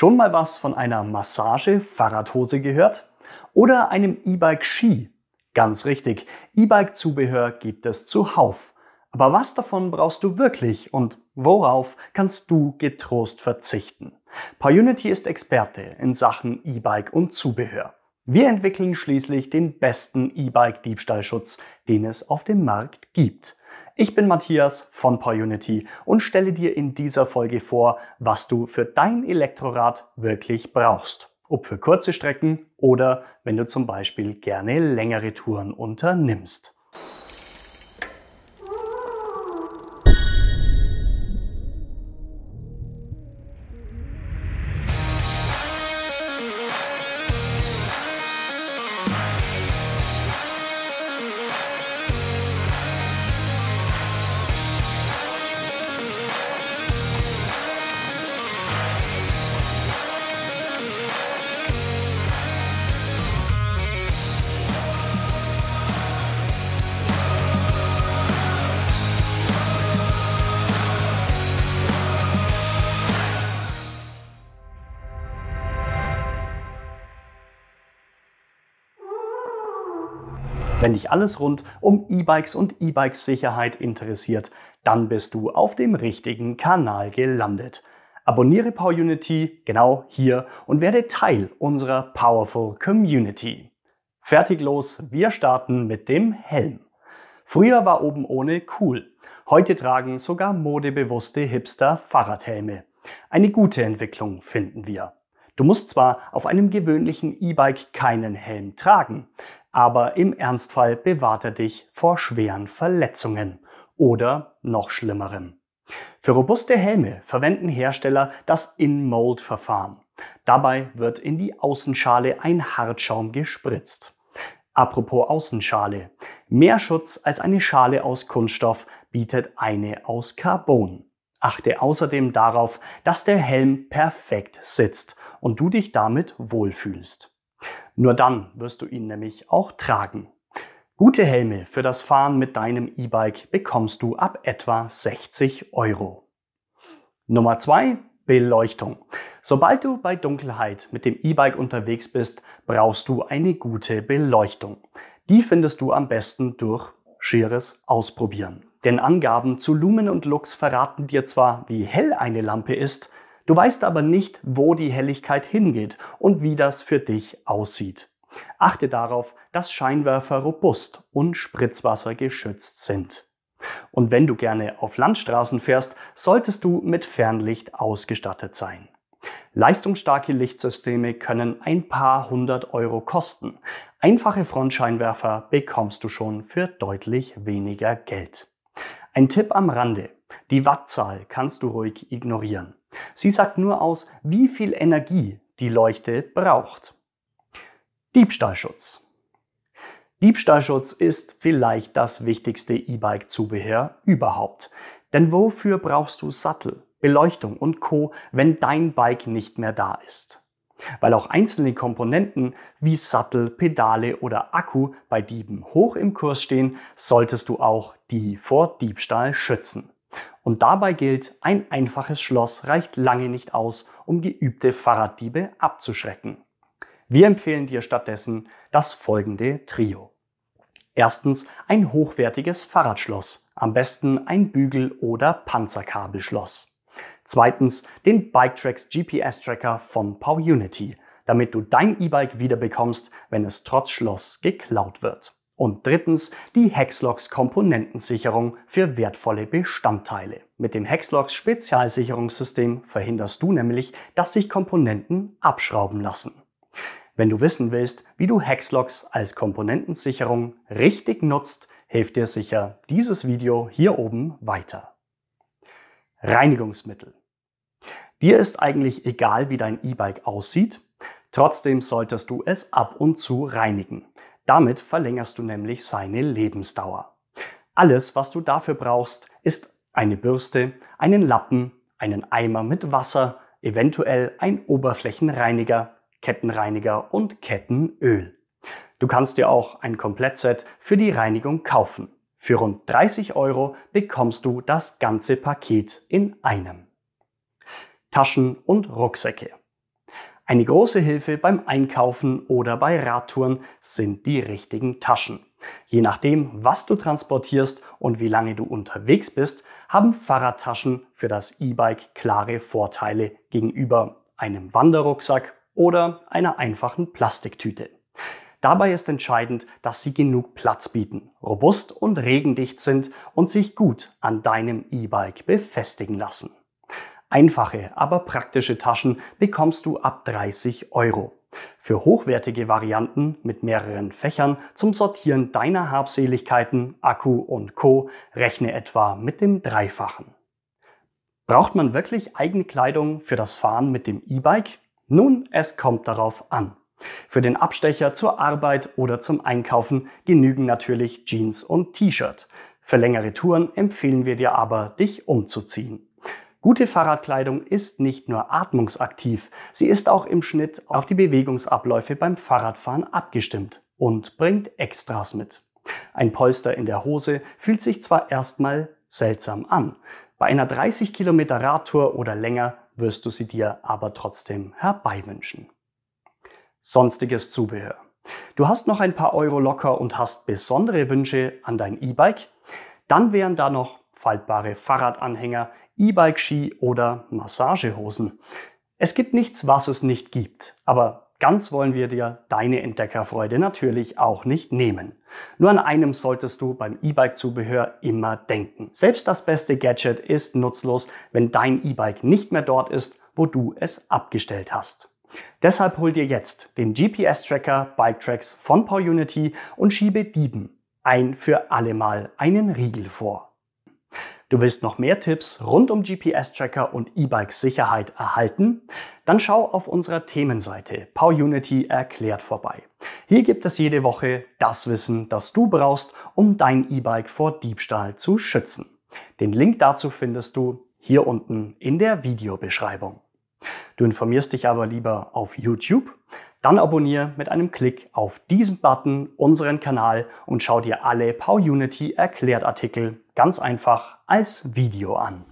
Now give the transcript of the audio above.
Schon mal was von einer Massage-Fahrradhose gehört? Oder einem E-Bike-Ski? Ganz richtig, E-Bike-Zubehör gibt es zuhauf. Aber was davon brauchst du wirklich und worauf kannst du getrost verzichten? Payunity ist Experte in Sachen E-Bike und Zubehör. Wir entwickeln schließlich den besten E-Bike-Diebstahlschutz, den es auf dem Markt gibt. Ich bin Matthias von PowerUnity und stelle dir in dieser Folge vor, was du für dein Elektrorad wirklich brauchst. Ob für kurze Strecken oder wenn du zum Beispiel gerne längere Touren unternimmst. Wenn dich alles rund um E-Bikes und E-Bikes-Sicherheit interessiert, dann bist du auf dem richtigen Kanal gelandet. Abonniere PowerUnity genau hier und werde Teil unserer Powerful Community. Fertig los, wir starten mit dem Helm. Früher war oben ohne cool. Heute tragen sogar modebewusste Hipster Fahrradhelme. Eine gute Entwicklung finden wir. Du musst zwar auf einem gewöhnlichen E-Bike keinen Helm tragen, aber im Ernstfall bewahrt er dich vor schweren Verletzungen oder noch schlimmerem. Für robuste Helme verwenden Hersteller das In-Mold-Verfahren. Dabei wird in die Außenschale ein Hartschaum gespritzt. Apropos Außenschale. Mehr Schutz als eine Schale aus Kunststoff bietet eine aus Carbon. Achte außerdem darauf, dass der Helm perfekt sitzt und du dich damit wohlfühlst. Nur dann wirst du ihn nämlich auch tragen. Gute Helme für das Fahren mit deinem E-Bike bekommst du ab etwa 60 Euro. Nummer 2. Beleuchtung. Sobald du bei Dunkelheit mit dem E-Bike unterwegs bist, brauchst du eine gute Beleuchtung. Die findest du am besten durch schieres Ausprobieren. Denn Angaben zu Lumen und Lux verraten dir zwar, wie hell eine Lampe ist, Du weißt aber nicht, wo die Helligkeit hingeht und wie das für dich aussieht. Achte darauf, dass Scheinwerfer robust und Spritzwasser geschützt sind. Und wenn du gerne auf Landstraßen fährst, solltest du mit Fernlicht ausgestattet sein. Leistungsstarke Lichtsysteme können ein paar hundert Euro kosten. Einfache Frontscheinwerfer bekommst du schon für deutlich weniger Geld. Ein Tipp am Rande. Die Wattzahl kannst du ruhig ignorieren. Sie sagt nur aus, wie viel Energie die Leuchte braucht. Diebstahlschutz. Diebstahlschutz ist vielleicht das wichtigste E-Bike-Zubehör überhaupt. Denn wofür brauchst du Sattel, Beleuchtung und Co, wenn dein Bike nicht mehr da ist? Weil auch einzelne Komponenten wie Sattel, Pedale oder Akku bei Dieben hoch im Kurs stehen, solltest du auch die vor Diebstahl schützen. Und dabei gilt, ein einfaches Schloss reicht lange nicht aus, um geübte Fahrraddiebe abzuschrecken. Wir empfehlen dir stattdessen das folgende Trio. Erstens ein hochwertiges Fahrradschloss, am besten ein Bügel- oder Panzerkabelschloss. Zweitens den Biketracks GPS-Tracker von PowUnity, damit du dein E-Bike wiederbekommst, wenn es trotz Schloss geklaut wird. Und drittens die Hexlox Komponentensicherung für wertvolle Bestandteile. Mit dem Hexlox Spezialsicherungssystem verhinderst du nämlich, dass sich Komponenten abschrauben lassen. Wenn du wissen willst, wie du Hexlox als Komponentensicherung richtig nutzt, hilft dir sicher dieses Video hier oben weiter. Reinigungsmittel. Dir ist eigentlich egal, wie dein E-Bike aussieht, trotzdem solltest du es ab und zu reinigen. Damit verlängerst du nämlich seine Lebensdauer. Alles, was du dafür brauchst, ist eine Bürste, einen Lappen, einen Eimer mit Wasser, eventuell ein Oberflächenreiniger, Kettenreiniger und Kettenöl. Du kannst dir auch ein Komplettset für die Reinigung kaufen. Für rund 30 Euro bekommst du das ganze Paket in einem. Taschen und Rucksäcke. Eine große Hilfe beim Einkaufen oder bei Radtouren sind die richtigen Taschen. Je nachdem, was du transportierst und wie lange du unterwegs bist, haben Fahrradtaschen für das E-Bike klare Vorteile gegenüber einem Wanderrucksack oder einer einfachen Plastiktüte. Dabei ist entscheidend, dass sie genug Platz bieten, robust und regendicht sind und sich gut an deinem E-Bike befestigen lassen. Einfache, aber praktische Taschen bekommst du ab 30 Euro. Für hochwertige Varianten mit mehreren Fächern zum Sortieren deiner Habseligkeiten, Akku und Co. rechne etwa mit dem Dreifachen. Braucht man wirklich eigene Kleidung für das Fahren mit dem E-Bike? Nun, es kommt darauf an. Für den Abstecher zur Arbeit oder zum Einkaufen genügen natürlich Jeans und T-Shirt. Für längere Touren empfehlen wir dir aber, dich umzuziehen. Gute Fahrradkleidung ist nicht nur atmungsaktiv, sie ist auch im Schnitt auf die Bewegungsabläufe beim Fahrradfahren abgestimmt und bringt Extras mit. Ein Polster in der Hose fühlt sich zwar erstmal seltsam an, bei einer 30 Kilometer Radtour oder länger wirst du sie dir aber trotzdem herbeiwünschen. Sonstiges Zubehör. Du hast noch ein paar Euro locker und hast besondere Wünsche an dein E-Bike? Dann wären da noch faltbare Fahrradanhänger, E-Bike-Ski oder Massagehosen. Es gibt nichts, was es nicht gibt, aber ganz wollen wir dir deine Entdeckerfreude natürlich auch nicht nehmen. Nur an einem solltest du beim E-Bike-Zubehör immer denken. Selbst das beste Gadget ist nutzlos, wenn dein E-Bike nicht mehr dort ist, wo du es abgestellt hast. Deshalb hol dir jetzt den GPS-Tracker BikeTracks von PowerUnity und schiebe Dieben ein für allemal einen Riegel vor. Du willst noch mehr Tipps rund um GPS-Tracker und E-Bike-Sicherheit erhalten? Dann schau auf unserer Themenseite PowUnity erklärt vorbei. Hier gibt es jede Woche das Wissen, das du brauchst, um dein E-Bike vor Diebstahl zu schützen. Den Link dazu findest du hier unten in der Videobeschreibung. Du informierst dich aber lieber auf YouTube? Dann abonniere mit einem Klick auf diesen Button unseren Kanal und schau dir alle PowUnity Erklärt Artikel ganz einfach als Video an.